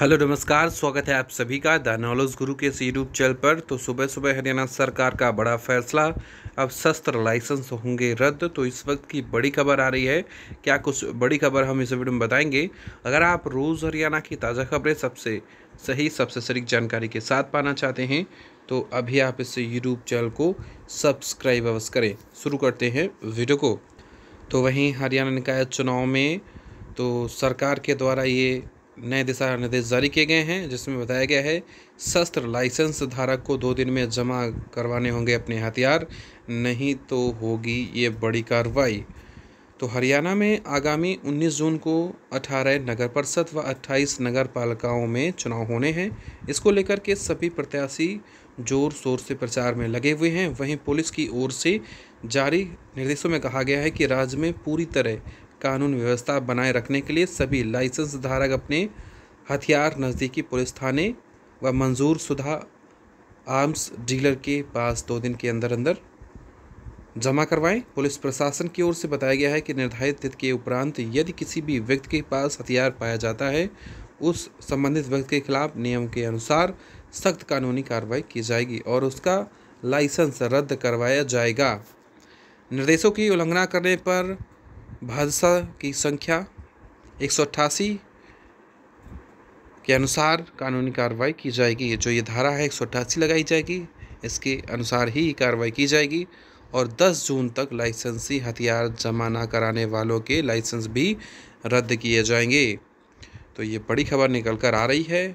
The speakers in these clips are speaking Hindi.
हेलो नमस्कार स्वागत है आप सभी का द नॉलेज गुरु के इस यूट्यूब चैनल पर तो सुबह सुबह हरियाणा सरकार का बड़ा फैसला अब शस्त्र लाइसेंस होंगे रद्द तो इस वक्त की बड़ी खबर आ रही है क्या कुछ बड़ी खबर हम इस वीडियो में बताएंगे अगर आप रोज़ हरियाणा की ताज़ा खबरें सबसे सही सबसे सटीक जानकारी के साथ पाना चाहते हैं तो अभी आप इस यूट्यूब चैनल को सब्सक्राइब अवश्य करें शुरू करते हैं वीडियो को तो वहीं हरियाणा निकाय चुनाव में तो सरकार के द्वारा ये नए दिशा निर्देश जारी किए गए हैं जिसमें बताया गया है शस्त्र लाइसेंस धारक को दो दिन में जमा करवाने होंगे अपने हथियार नहीं तो होगी ये बड़ी कार्रवाई तो हरियाणा में आगामी 19 जून को 18 नगर परिषद व 28 नगर पालिकाओं में चुनाव होने हैं इसको लेकर के सभी प्रत्याशी जोर शोर से प्रचार में लगे हुए हैं वहीं पुलिस की ओर से जारी निर्देशों में कहा गया है कि राज्य में पूरी तरह कानून व्यवस्था बनाए रखने के लिए सभी लाइसेंस धारक अपने हथियार नज़दीकी पुलिस थाने व मंजूर शुदा आर्म्स डीलर के पास दो दिन के अंदर अंदर जमा करवाएं पुलिस प्रशासन की ओर से बताया गया है कि निर्धारित तिथि के उपरांत यदि किसी भी व्यक्ति के पास हथियार पाया जाता है उस संबंधित व्यक्ति के खिलाफ नियम के अनुसार सख्त कानूनी कार्रवाई की जाएगी और उसका लाइसेंस रद्द करवाया जाएगा निर्देशों की उल्लंघना करने पर भादसा की संख्या एक के अनुसार कानूनी कार्रवाई की जाएगी जो ये धारा है एक लगाई जाएगी इसके अनुसार ही कार्रवाई की जाएगी और 10 जून तक लाइसेंसी हथियार जमा ना कराने वालों के लाइसेंस भी रद्द किए जाएंगे तो ये बड़ी खबर निकल कर आ रही है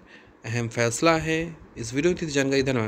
अहम फैसला है इस वीडियो की जानकारी धन्यवाद